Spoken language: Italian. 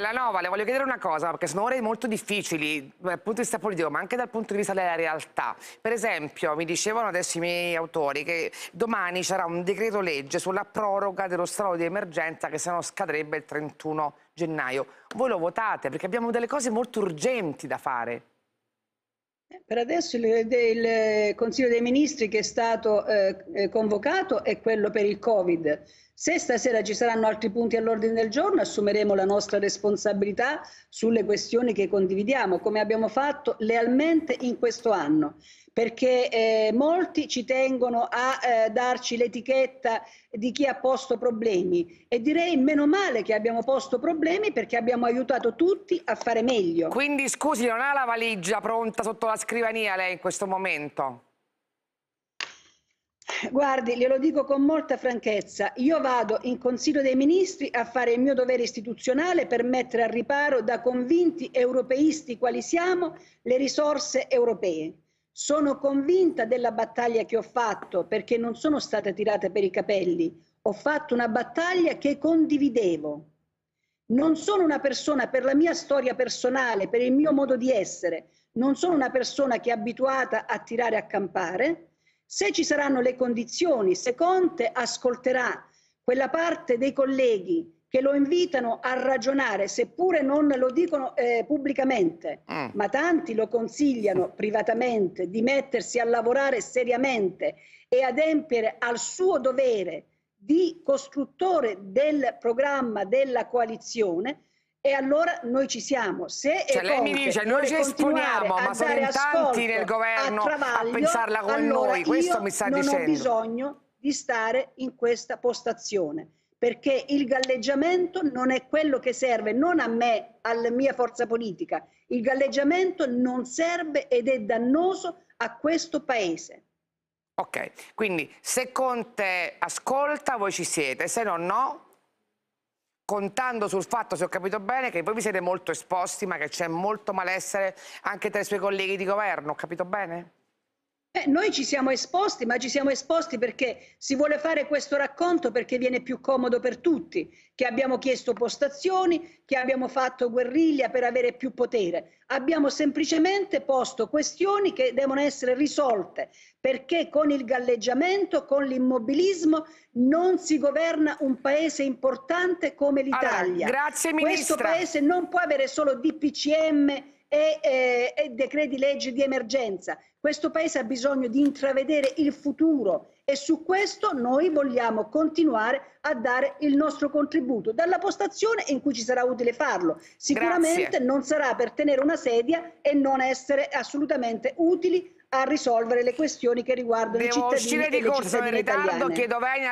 Bellanova, le voglio chiedere una cosa, perché sono ore molto difficili dal punto di vista politico, ma anche dal punto di vista della realtà. Per esempio, mi dicevano adesso i miei autori che domani c'era un decreto legge sulla proroga dello stato di emergenza che se no scadrebbe il 31 gennaio. Voi lo votate perché abbiamo delle cose molto urgenti da fare. Per adesso il, il, Consiglio dei Ministri che è stato eh, eh, convocato è quello per il Covid. Se stasera ci saranno altri punti all'ordine del giorno, assumeremo la nostra responsabilità sulle questioni che condividiamo, come abbiamo fatto lealmente in questo anno perché eh, molti ci tengono a eh, darci l'etichetta di chi ha posto problemi e direi meno male che abbiamo posto problemi perché abbiamo aiutato tutti a fare meglio. Quindi scusi, non ha la valigia pronta sotto la scrivania lei in questo momento? Guardi, glielo dico con molta franchezza, io vado in Consiglio dei Ministri a fare il mio dovere istituzionale per mettere al riparo da convinti europeisti quali siamo le risorse europee. Sono convinta della battaglia che ho fatto perché non sono stata tirata per i capelli. Ho fatto una battaglia che condividevo. Non sono una persona per la mia storia personale, per il mio modo di essere, non sono una persona che è abituata a tirare a campare. Se ci saranno le condizioni, se Conte ascolterà quella parte dei colleghi che lo invitano a ragionare, seppure non lo dicono eh, pubblicamente, eh. ma tanti lo consigliano privatamente di mettersi a lavorare seriamente e adempiere al suo dovere di costruttore del programma della coalizione. E allora noi ci siamo. Se cioè, lei mi dice noi ci esponiamo, ma sono in tanti nel governo a, travaglio, a pensarla con allora noi. Questo mi sta non dicendo. Non ho bisogno di stare in questa postazione perché il galleggiamento non è quello che serve, non a me, alla mia forza politica. Il galleggiamento non serve ed è dannoso a questo Paese. Ok, quindi se Conte ascolta voi ci siete, se no no, contando sul fatto, se ho capito bene, che voi vi siete molto esposti ma che c'è molto malessere anche tra i suoi colleghi di governo, ho capito bene? Eh, noi ci siamo esposti, ma ci siamo esposti perché si vuole fare questo racconto perché viene più comodo per tutti, che abbiamo chiesto postazioni, che abbiamo fatto guerriglia per avere più potere. Abbiamo semplicemente posto questioni che devono essere risolte, perché con il galleggiamento, con l'immobilismo, non si governa un paese importante come l'Italia. Allora, grazie Ministra. Questo paese non può avere solo DPCM e, eh, e decreti legge di emergenza. Questo Paese ha bisogno di intravedere il futuro e su questo noi vogliamo continuare a dare il nostro contributo dalla postazione in cui ci sarà utile farlo. Sicuramente Grazie. non sarà per tenere una sedia e non essere assolutamente utili a risolvere le questioni che riguardano Devo i cittadini e le